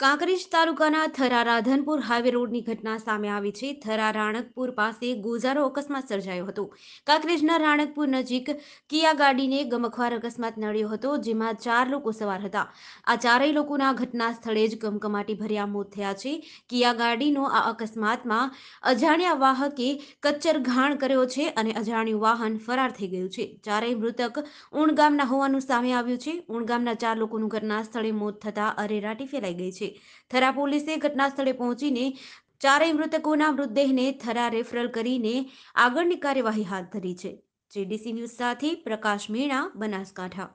કાંકરેજ તાલુકાના થરા રાધનપુર હાઈવે રોડની ઘટના સામે આવી છે થરા રાણકપુર પાસે ગોઝારો અકસ્માત સર્જાયો હતો કાંકરેજના રાણકપુર નજીક કિયા ગાડીને ગમખવાર અકસ્માત નડ્યો હતો જેમાં ચાર લોકો સવાર હતા આ ચારેય લોકોના ઘટના સ્થળે જ ગમગમાટી ભર્યા મોત થયા છે કિયા ગાડીનો આ અકસ્માતમાં અજાણ્યા વાહકે કચ્ચર ઘાણ કર્યો છે અને અજાણ્યું વાહન ફરાર થઈ ગયું છે ચારેય મૃતક ઊણ ગામના હોવાનું સામે આવ્યું છે ઊણ ચાર લોકોનું ઘટના સ્થળે મોત થતાં અરેરાટી ફેલાઈ ગઈ છે થરા પોલીસે ઘટના સ્થળે પહોંચીને ચારેય મૃતકોના મૃતદેહને થરા રેફરલ કરીને આગળની કાર્યવાહી હાથ ધરી છે જેડીસી ન્યૂઝ સાથે પ્રકાશ મીણા બનાસકાંઠા